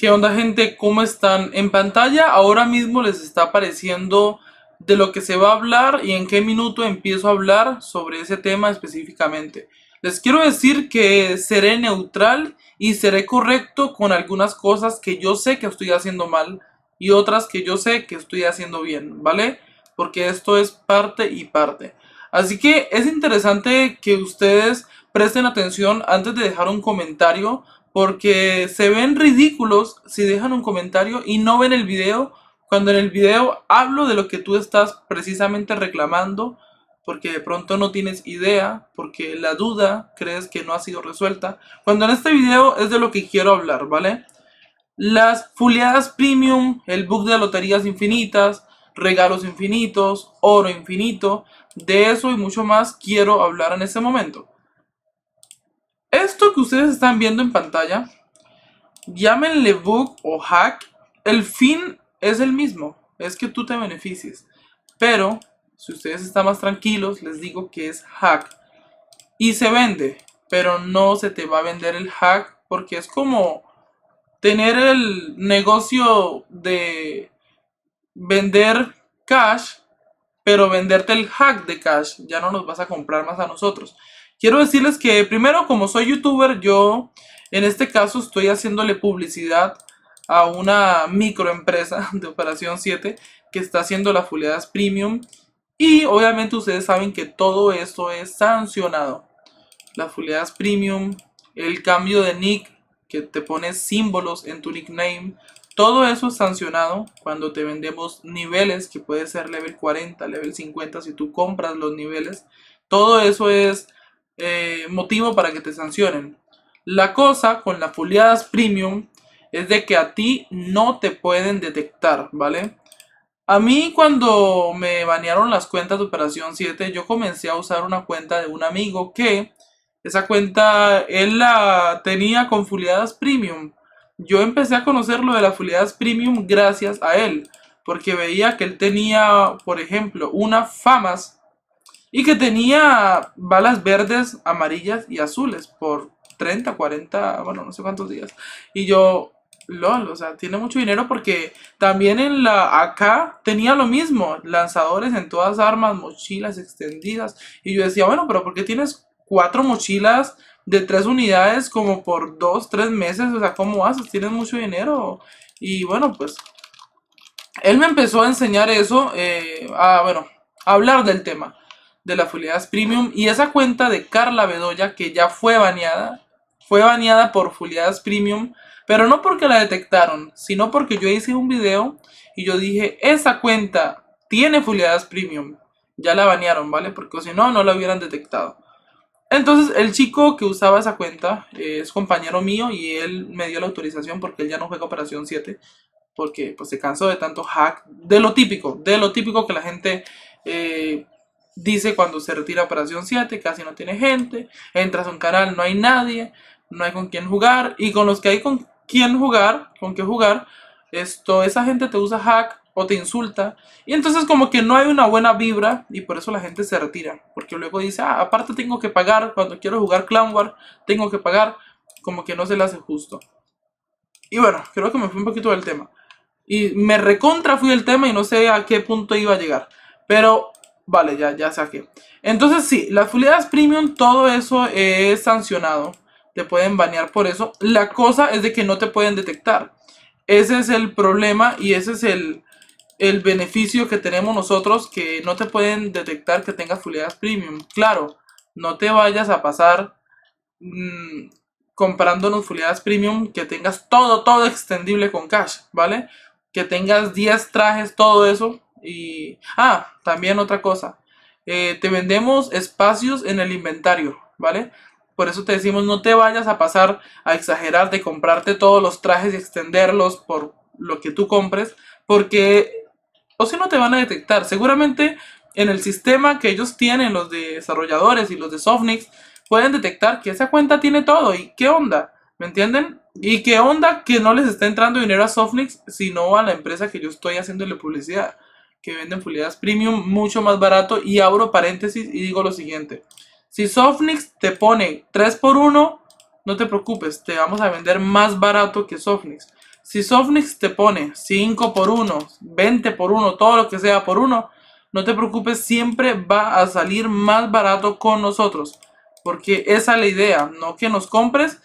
¿Qué onda gente? ¿Cómo están? En pantalla ahora mismo les está apareciendo de lo que se va a hablar y en qué minuto empiezo a hablar sobre ese tema específicamente. Les quiero decir que seré neutral y seré correcto con algunas cosas que yo sé que estoy haciendo mal y otras que yo sé que estoy haciendo bien, ¿vale? Porque esto es parte y parte. Así que es interesante que ustedes presten atención antes de dejar un comentario porque se ven ridículos si dejan un comentario y no ven el video cuando en el video hablo de lo que tú estás precisamente reclamando porque de pronto no tienes idea, porque la duda crees que no ha sido resuelta, cuando en este video es de lo que quiero hablar, ¿vale? Las fuleadas premium, el book de loterías infinitas, regalos infinitos, oro infinito, de eso y mucho más quiero hablar en este momento. Esto que ustedes están viendo en pantalla, llámenle bug o hack, el fin es el mismo, es que tú te beneficies. Pero, si ustedes están más tranquilos, les digo que es hack. Y se vende, pero no se te va a vender el hack porque es como tener el negocio de vender cash, pero venderte el hack de cash. Ya no nos vas a comprar más a nosotros. Quiero decirles que primero, como soy youtuber, yo en este caso estoy haciéndole publicidad a una microempresa de Operación 7 que está haciendo las fuleadas premium. Y obviamente ustedes saben que todo esto es sancionado. Las fuleadas premium, el cambio de nick, que te pones símbolos en tu nickname. Todo eso es sancionado cuando te vendemos niveles, que puede ser level 40, level 50, si tú compras los niveles. Todo eso es eh, motivo para que te sancionen. La cosa con las foliadas premium es de que a ti no te pueden detectar, ¿vale? A mí cuando me banearon las cuentas de Operación 7, yo comencé a usar una cuenta de un amigo que esa cuenta él la tenía con foliadas premium. Yo empecé a conocer lo de las foliadas premium gracias a él, porque veía que él tenía, por ejemplo, una famas y que tenía balas verdes, amarillas y azules por 30, 40, bueno, no sé cuántos días. Y yo, lol, o sea, tiene mucho dinero porque también en la acá tenía lo mismo, lanzadores en todas armas, mochilas extendidas. Y yo decía, bueno, pero ¿por qué tienes cuatro mochilas de tres unidades como por dos, tres meses? O sea, ¿cómo haces? Tienes mucho dinero. Y bueno, pues él me empezó a enseñar eso, eh, a, bueno, a hablar del tema de la Fulidas premium y esa cuenta de Carla Bedoya que ya fue baneada, fue baneada por Fuliadas premium, pero no porque la detectaron, sino porque yo hice un video y yo dije, esa cuenta tiene Fulidas premium, ya la banearon, ¿vale? Porque si no, no la hubieran detectado. Entonces el chico que usaba esa cuenta eh, es compañero mío y él me dio la autorización porque él ya no juega Operación 7 porque pues se cansó de tanto hack, de lo típico, de lo típico que la gente eh, Dice cuando se retira Operación 7, casi no tiene gente. Entras a un canal, no hay nadie, no hay con quién jugar. Y con los que hay con quién jugar, con qué jugar, esto, esa gente te usa hack o te insulta. Y entonces como que no hay una buena vibra y por eso la gente se retira. Porque luego dice, ah, aparte tengo que pagar, cuando quiero jugar Clan War, tengo que pagar. Como que no se le hace justo. Y bueno, creo que me fui un poquito del tema. Y me recontra fui el tema y no sé a qué punto iba a llegar. Pero Vale, ya, ya saqué. Entonces sí, las fuleadas premium, todo eso es sancionado. Te pueden banear por eso. La cosa es de que no te pueden detectar. Ese es el problema y ese es el, beneficio que tenemos nosotros, que no te pueden detectar que tengas fuleadas premium. Claro, no te vayas a pasar mmm, comprándonos fuleadas premium, que tengas todo, todo extendible con cash, ¿vale? Que tengas 10 trajes, todo eso, y, ah, también otra cosa. Eh, te vendemos espacios en el inventario, ¿vale? Por eso te decimos no te vayas a pasar a exagerar de comprarte todos los trajes y extenderlos por lo que tú compres, porque o si no te van a detectar. Seguramente en el sistema que ellos tienen, los de desarrolladores y los de Softnix, pueden detectar que esa cuenta tiene todo y qué onda, ¿me entienden? Y qué onda que no les está entrando dinero a Softnix, sino a la empresa que yo estoy haciéndole publicidad que venden pulidas premium mucho más barato. Y abro paréntesis y digo lo siguiente. Si softnix te pone 3x1, no te preocupes, te vamos a vender más barato que softnix Si softnix te pone 5x1, 20x1, todo lo que sea por 1, no te preocupes, siempre va a salir más barato con nosotros. Porque esa es la idea, no que nos compres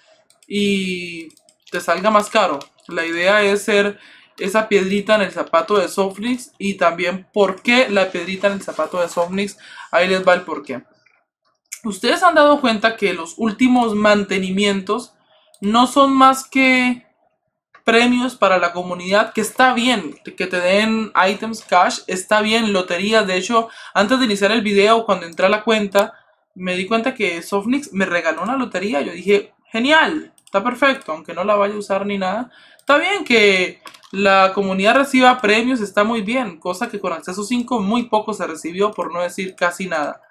y te salga más caro. La idea es ser esa piedrita en el zapato de Sofnix y también por qué la piedrita en el zapato de Sofnix. Ahí les va el por qué. Ustedes han dado cuenta que los últimos mantenimientos no son más que premios para la comunidad, que está bien, que te den items cash, está bien, lotería. De hecho, antes de iniciar el video, cuando entré a la cuenta, me di cuenta que Sofnix me regaló una lotería. Yo dije, genial, está perfecto, aunque no la vaya a usar ni nada. Está bien que la comunidad reciba premios está muy bien, cosa que con acceso 5 muy poco se recibió, por no decir casi nada.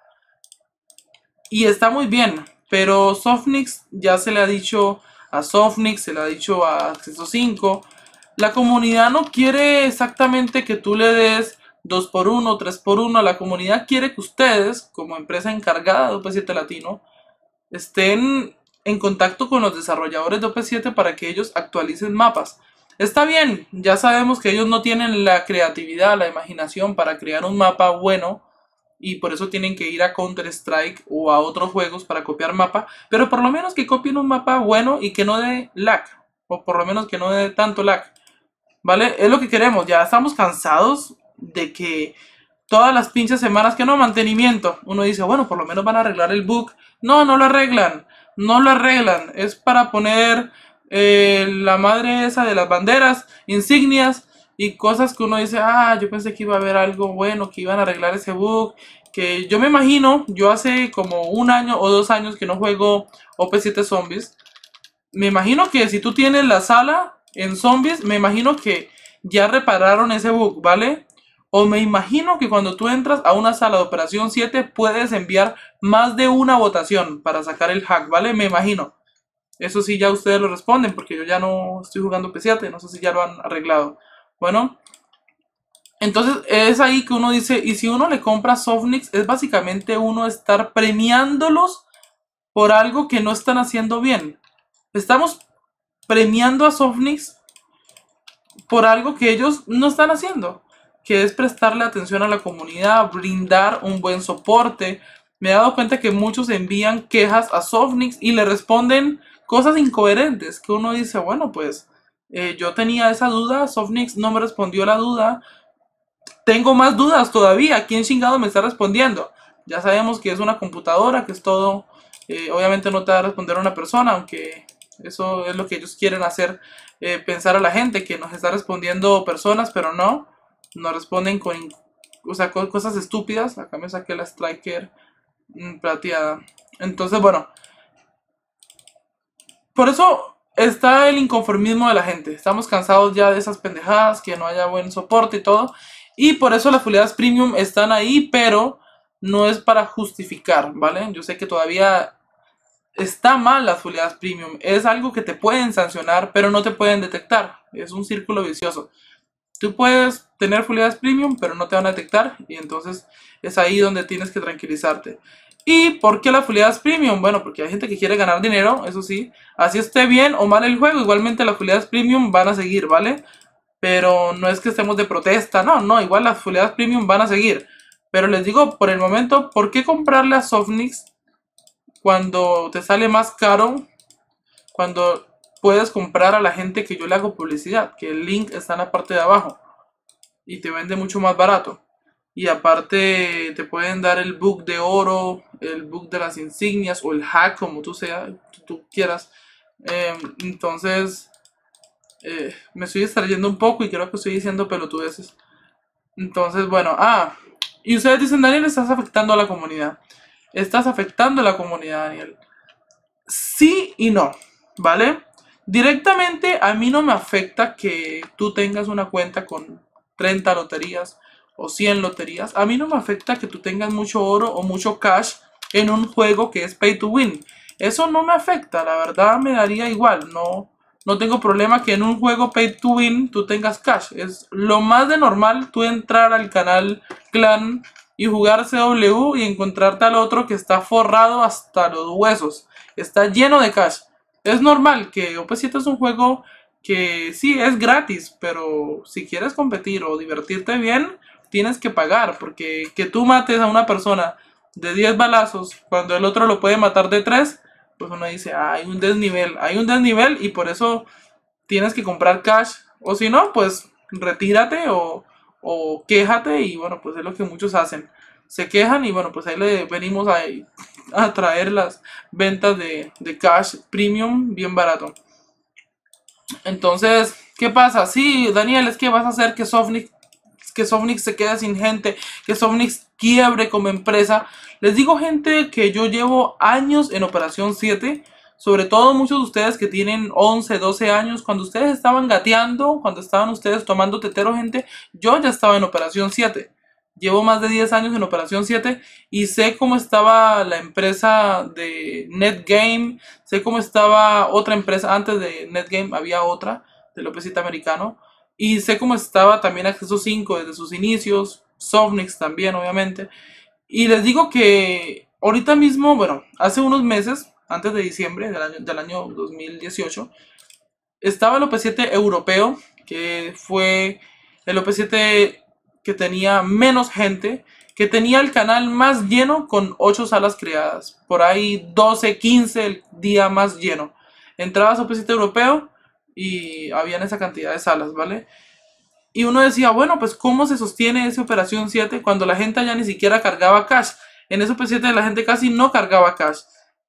Y está muy bien, pero Softnix ya se le ha dicho a Softnix, se le ha dicho a acceso 5. La comunidad no quiere exactamente que tú le des 2x1, 3x1. La comunidad quiere que ustedes, como empresa encargada de OP7 Latino, estén en contacto con los desarrolladores de OP7 para que ellos actualicen mapas. Está bien, ya sabemos que ellos no tienen la creatividad, la imaginación para crear un mapa bueno y por eso tienen que ir a Counter-Strike o a otros juegos para copiar mapa, pero por lo menos que copien un mapa bueno y que no dé lag, o por lo menos que no dé tanto lag. ¿Vale? Es lo que queremos, ya estamos cansados de que todas las pinches semanas que no mantenimiento, uno dice, bueno, por lo menos van a arreglar el bug. No, no lo arreglan, no lo arreglan, es para poner eh, la madre esa de las banderas, insignias y cosas que uno dice, ah, yo pensé que iba a haber algo bueno, que iban a arreglar ese bug, que yo me imagino, yo hace como un año o dos años que no juego OP7 Zombies, me imagino que si tú tienes la sala en zombies, me imagino que ya repararon ese bug, ¿vale? O me imagino que cuando tú entras a una sala de operación 7 puedes enviar más de una votación para sacar el hack, ¿vale? Me imagino. Eso sí, ya ustedes lo responden, porque yo ya no estoy jugando PC, no sé si ya lo han arreglado. Bueno, entonces es ahí que uno dice, y si uno le compra Softnix, es básicamente uno estar premiándolos por algo que no están haciendo bien. Estamos premiando a Softnix por algo que ellos no están haciendo, que es prestarle atención a la comunidad, brindar un buen soporte. Me he dado cuenta que muchos envían quejas a Softnix y le responden cosas incoherentes que uno dice, bueno, pues eh, yo tenía esa duda, Sofnix no me respondió la duda, tengo más dudas todavía, ¿quién chingado me está respondiendo? Ya sabemos que es una computadora, que es todo, eh, obviamente no te va a responder una persona, aunque eso es lo que ellos quieren hacer eh, pensar a la gente, que nos está respondiendo personas, pero no, nos responden con, o sea, con cosas estúpidas, acá me saqué la striker mm, plateada. Entonces, bueno, por eso está el inconformismo de la gente. Estamos cansados ya de esas pendejadas, que no haya buen soporte y todo. Y por eso las fuleadas premium están ahí, pero no es para justificar, ¿vale? Yo sé que todavía está mal las fuleadas premium. Es algo que te pueden sancionar, pero no te pueden detectar. Es un círculo vicioso. Tú puedes tener fuleadas premium, pero no te van a detectar. Y entonces es ahí donde tienes que tranquilizarte. ¿Y por qué las afiliadas premium? Bueno, porque hay gente que quiere ganar dinero, eso sí. Así esté bien o mal el juego, igualmente las afiliadas premium van a seguir, ¿vale? Pero no es que estemos de protesta, no, no, igual las afiliadas premium van a seguir. Pero les digo, por el momento, ¿por qué comprarle a Softnix cuando te sale más caro? Cuando puedes comprar a la gente que yo le hago publicidad, que el link está en la parte de abajo y te vende mucho más barato. Y aparte te pueden dar el book de oro, el book de las insignias o el hack, como tú, sea, tú quieras. Em, entonces, eh, me estoy extrayendo un poco y creo que estoy diciendo pelotudeces. Entonces, bueno, ah, y ustedes dicen, Daniel, estás afectando a la comunidad. Estás afectando a la comunidad, Daniel. Sí y no, ¿vale? Directamente a mí no me afecta que tú tengas una cuenta con 30 loterías o 100 loterías, a mí no me afecta que tú tengas mucho oro o mucho cash en un juego que es pay to win. Eso no me afecta, la verdad me daría igual, no, no tengo problema que en un juego pay to win tú tengas cash. Es lo más de normal tú entrar al canal clan y jugar CW y encontrarte al otro que está forrado hasta los huesos. Está lleno de cash. Es normal que OP7 pues, este es un juego que sí es gratis, pero si quieres competir o divertirte bien, tienes que pagar, porque que tú mates a una persona de 10 balazos cuando el otro lo puede matar de 3, pues uno dice, hay un desnivel, hay un desnivel y por eso tienes que comprar cash, o si no, pues retírate o, o quéjate y bueno, pues es lo que muchos hacen. Se quejan y bueno, pues ahí le venimos a, traer las ventas de, cash premium bien barato. Entonces, ¿qué pasa? Sí, Daniel, es que vas a hacer que Sovnik que Sofnix se queda sin gente, que Sofnix quiebre como empresa. Les digo gente que yo llevo años en Operación 7, sobre todo muchos de ustedes que tienen 11, 12 años, cuando ustedes estaban gateando, cuando estaban ustedes tomando tetero gente, yo ya estaba en Operación 7. Llevo más de 10 años en Operación 7 y sé cómo estaba la empresa de NetGame, sé cómo estaba otra empresa, antes de NetGame había otra, de Lópezita Americano. Y sé cómo estaba también Acceso 5 desde sus inicios, Sofnix también, obviamente. Y les digo que ahorita mismo, bueno, hace unos meses, antes de diciembre del año, del año 2018, estaba el OP7 europeo, que fue el OP7 que tenía menos gente, que tenía el canal más lleno con 8 salas creadas, por ahí 12, 15 el día más lleno. Entraba a OP7 europeo y habían esa cantidad de salas, ¿vale? Y uno decía, bueno, pues ¿cómo se sostiene esa operación 7 cuando la gente ya ni siquiera cargaba cash? En esa operación 7 la gente casi no cargaba cash.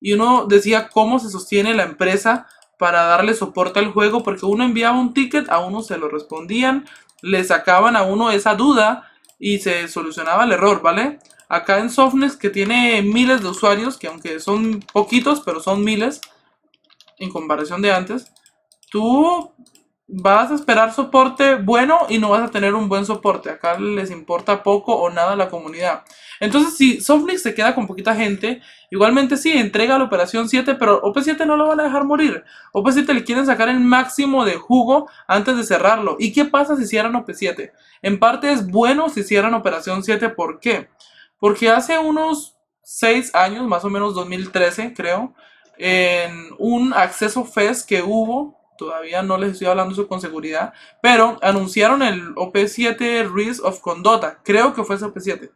Y uno decía, ¿cómo se sostiene la empresa para darle soporte al juego? Porque uno enviaba un ticket, a uno se lo respondían, le sacaban a uno esa duda y se solucionaba el error, ¿vale? Acá en Softness, que tiene miles de usuarios, que aunque son poquitos, pero son miles en comparación de antes, tú vas a esperar soporte bueno y no vas a tener un buen soporte. Acá les importa poco o nada a la comunidad. Entonces, si Softnix se queda con poquita gente, igualmente sí, entrega la operación 7, pero OP7 no lo van a dejar morir. OP7 le quieren sacar el máximo de jugo antes de cerrarlo. ¿Y qué pasa si cierran OP7? En parte es bueno si cierran operación 7, ¿por qué? Porque hace unos 6 años, más o menos 2013 creo, en un acceso FES que hubo Todavía no les estoy hablando eso con seguridad. Pero anunciaron el OP7 Risk of Condota. Creo que fue ese OP7.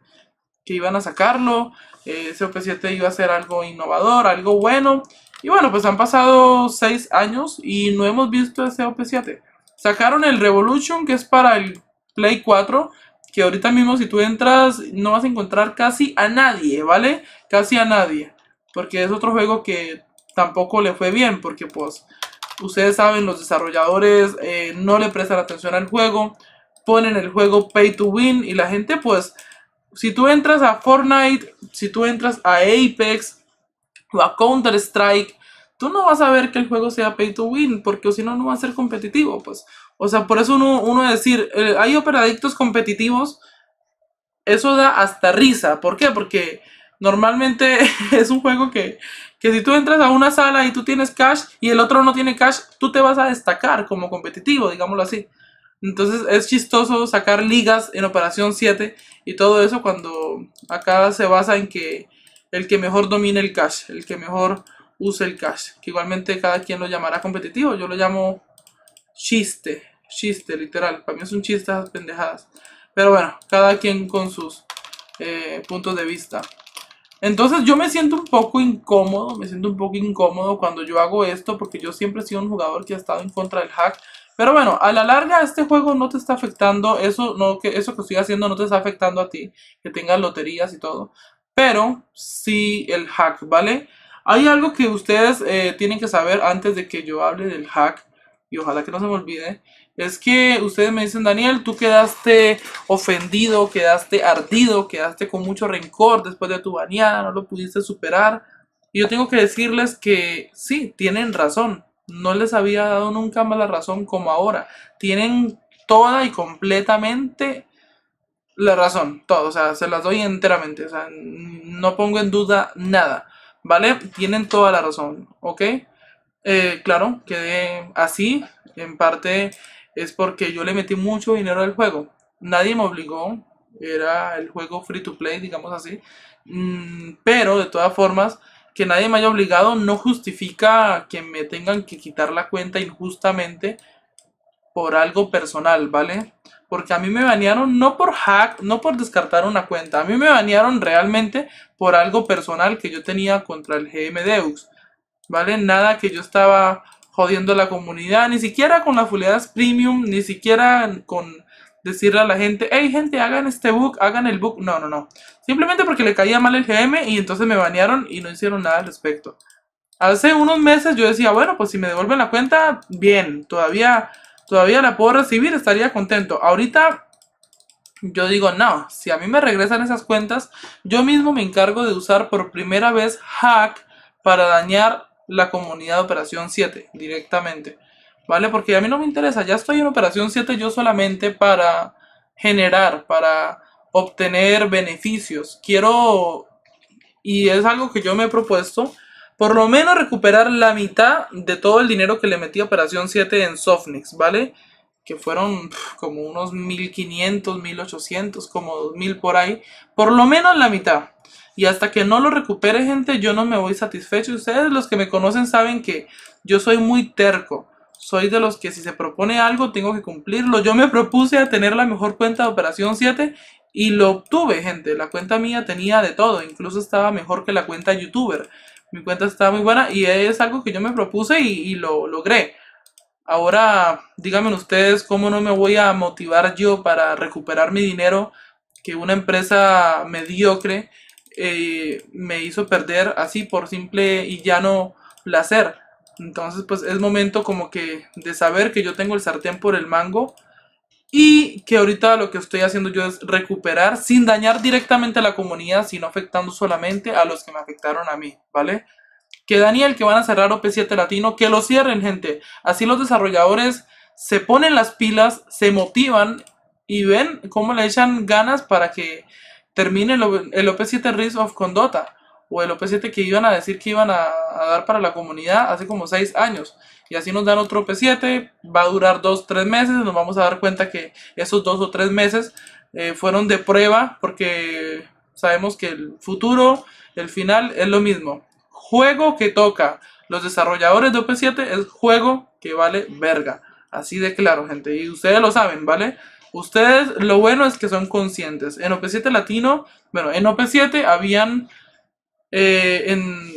Que iban a sacarlo. Eh, ese OP7 iba a ser algo innovador, algo bueno. Y bueno, pues han pasado 6 años y no hemos visto ese OP7. Sacaron el Revolution, que es para el Play 4 que ahorita mismo si tú entras no vas a encontrar casi a nadie, ¿vale? Casi a nadie. Porque es otro juego que tampoco le fue bien, porque pues Ustedes saben, los desarrolladores eh, no le prestan atención al juego, ponen el juego pay to win y la gente pues, si tú entras a Fortnite, si tú entras a Apex o a Counter Strike, tú no vas a ver que el juego sea pay to win, porque si no, no va a ser competitivo, pues. O sea, por eso uno, uno decir, eh, hay operadictos competitivos, eso da hasta risa. ¿Por qué? Porque normalmente es un juego que, que si tú entras a una sala y tú tienes cash y el otro no tiene cash, tú te vas a destacar como competitivo, digámoslo así. Entonces es chistoso sacar ligas en Operación 7 y todo eso cuando acá se basa en que el que mejor domine el cash, el que mejor use el cash, que igualmente cada quien lo llamará competitivo, yo lo llamo chiste, chiste literal, para mí son chistes pendejadas. Pero bueno, cada quien con sus eh, puntos de vista. Entonces yo me siento un poco incómodo, me siento un poco incómodo cuando yo hago esto porque yo siempre he sido un jugador que ha estado en contra del hack. Pero bueno, a la larga este juego no te está afectando, eso, no, que, eso que estoy haciendo no te está afectando a ti, que tengas loterías y todo. Pero sí el hack, ¿vale? Hay algo que ustedes eh, tienen que saber antes de que yo hable del hack y ojalá que no se me olvide, es que ustedes me dicen, Daniel, tú quedaste ofendido, quedaste ardido, quedaste con mucho rencor después de tu bañada, no lo pudiste superar. Y yo tengo que decirles que sí, tienen razón. No les había dado nunca más la razón como ahora. Tienen toda y completamente la razón, todo, o sea, se las doy enteramente, o sea, no pongo en duda nada, ¿vale? Tienen toda la razón, ¿ok? Eh, claro, quedé así. En parte es porque yo le metí mucho dinero al juego. Nadie me obligó. Era el juego free to play, digamos así. Mm, pero de todas formas, que nadie me haya obligado no justifica que me tengan que quitar la cuenta injustamente por algo personal, ¿vale? Porque a mí me banearon no por hack, no por descartar una cuenta, a mí me banearon realmente por algo personal que yo tenía contra el GM Deux. ¿vale? Nada que yo estaba jodiendo a la comunidad, ni siquiera con las fuleadas premium, ni siquiera con decirle a la gente, hey gente, hagan este book, hagan el book. No, no, no. Simplemente porque le caía mal el GM y entonces me banearon y no hicieron nada al respecto. Hace unos meses yo decía, bueno, pues si me devuelven la cuenta, bien, todavía, todavía la puedo recibir, estaría contento. Ahorita yo digo, no, si a mí me regresan esas cuentas, yo mismo me encargo de usar por primera vez hack para dañar la comunidad de operación 7 directamente. ¿Vale? Porque a mí no me interesa, ya estoy en operación 7 yo solamente para generar, para obtener beneficios. Quiero, y es algo que yo me he propuesto, por lo menos recuperar la mitad de todo el dinero que le metí a operación 7 en Softnix, ¿vale? que fueron como unos 1500, 1800, como 2000 por ahí, por lo menos la mitad, y hasta que no lo recupere, gente, yo no me voy satisfecho. Ustedes, los que me conocen, saben que yo soy muy terco. Soy de los que si se propone algo, tengo que cumplirlo. Yo me propuse a tener la mejor cuenta de Operación 7 y lo obtuve, gente. La cuenta mía tenía de todo. Incluso estaba mejor que la cuenta youtuber. Mi cuenta estaba muy buena y es algo que yo me propuse y, y lo logré. Ahora, díganme ustedes cómo no me voy a motivar yo para recuperar mi dinero que una empresa mediocre eh, me hizo perder así por simple y llano placer. Entonces pues es momento como que de saber que yo tengo el sartén por el mango y que ahorita lo que estoy haciendo yo es recuperar sin dañar directamente a la comunidad, sino afectando solamente a los que me afectaron a mí, ¿vale? Que Daniel, que van a cerrar OP7 Latino, que lo cierren, gente. Así los desarrolladores se ponen las pilas, se motivan y ven cómo le echan ganas para que termine el, OP7 Risk of Condota o el OP7 que iban a decir que iban a, dar para la comunidad hace como 6 años. Y así nos dan otro OP7, va a durar 2-3 meses, nos vamos a dar cuenta que esos 2 o 3 meses eh, fueron de prueba porque sabemos que el futuro, el final es lo mismo. Juego que toca los desarrolladores de OP7 es juego que vale verga. Así de claro, gente. Y ustedes lo saben, ¿vale? Ustedes, lo bueno es que son conscientes. En OP7 Latino, bueno, en OP7 habían, eh, en,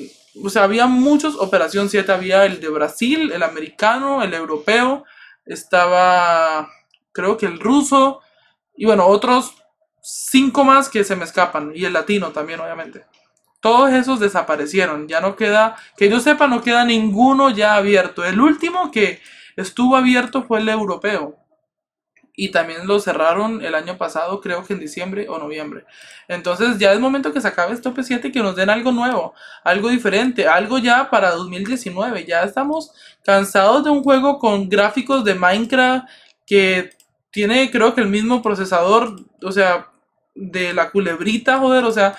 o sea, había muchos, Operación 7 había el de Brasil, el americano, el europeo, estaba, creo que el ruso, y bueno, otros cinco más que se me escapan, y el latino también, obviamente. Todos esos desaparecieron, ya no queda, que yo sepa, no queda ninguno ya abierto. El último que estuvo abierto fue el europeo, y también lo cerraron el año pasado, creo que en diciembre o noviembre. Entonces ya es momento que se acabe este 7 que nos den algo nuevo, algo diferente, algo ya para 2019. Ya estamos cansados de un juego con gráficos de Minecraft que tiene creo que el mismo procesador, o sea, de la culebrita, joder, o sea,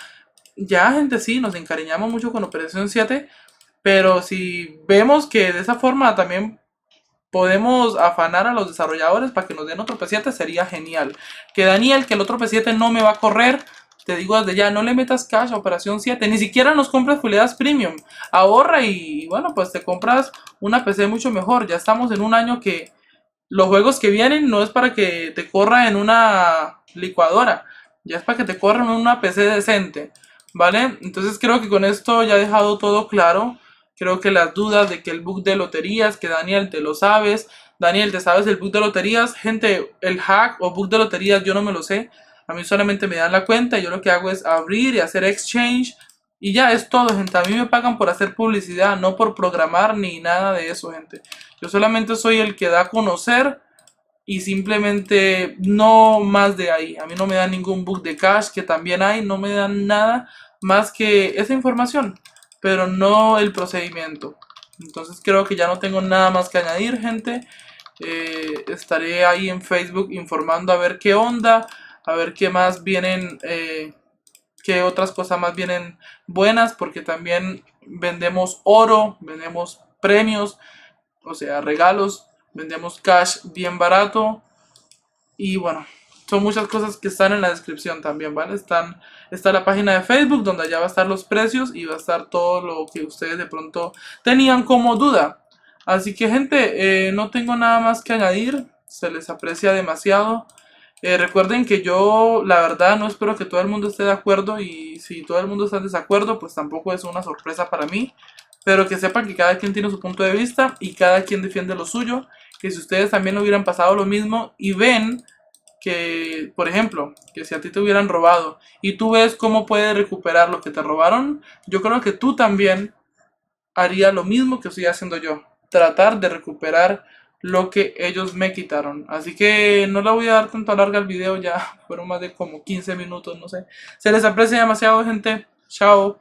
ya gente sí, nos encariñamos mucho con Operación 7, pero si vemos que de esa forma también podemos afanar a los desarrolladores para que nos den otro P7 sería genial. Que Daniel, que el otro P7 no me va a correr, te digo desde ya, no le metas cash a Operación 7, ni siquiera nos compras juliadas premium, ahorra y bueno, pues te compras una PC mucho mejor, ya estamos en un año que los juegos que vienen no es para que te corra en una licuadora, ya es para que te corran en una PC decente, ¿vale? Entonces creo que con esto ya he dejado todo claro Creo que las dudas de que el book de loterías, que Daniel te lo sabes, Daniel te sabes el book de loterías, gente, el hack o book de loterías yo no me lo sé, a mí solamente me dan la cuenta yo lo que hago es abrir y hacer exchange y ya es todo, gente. A mí me pagan por hacer publicidad, no por programar ni nada de eso, gente. Yo solamente soy el que da a conocer y simplemente no más de ahí. A mí no me dan ningún book de cash que también hay, no me dan nada más que esa información pero no el procedimiento. Entonces creo que ya no tengo nada más que añadir, gente. Eh, estaré ahí en Facebook informando a ver qué onda, a ver qué más vienen, eh, qué otras cosas más vienen buenas, porque también vendemos oro, vendemos premios, o sea, regalos, vendemos cash bien barato. Y bueno, son muchas cosas que están en la descripción también, ¿vale? Están, está la página de Facebook donde allá va a estar los precios y va a estar todo lo que ustedes de pronto tenían como duda. Así que gente, eh, no tengo nada más que añadir, se les aprecia demasiado. Eh, recuerden que yo, la verdad, no espero que todo el mundo esté de acuerdo y si todo el mundo está en desacuerdo, pues tampoco es una sorpresa para mí. Pero que sepan que cada quien tiene su punto de vista y cada quien defiende lo suyo. Que si ustedes también hubieran pasado lo mismo y ven que, por ejemplo, que si a ti te hubieran robado y tú ves cómo puedes recuperar lo que te robaron, yo creo que tú también harías lo mismo que estoy haciendo yo, tratar de recuperar lo que ellos me quitaron. Así que no la voy a dar tanto larga al video, ya fueron más de como 15 minutos, no sé. Se les aprecia demasiado, gente. Chao.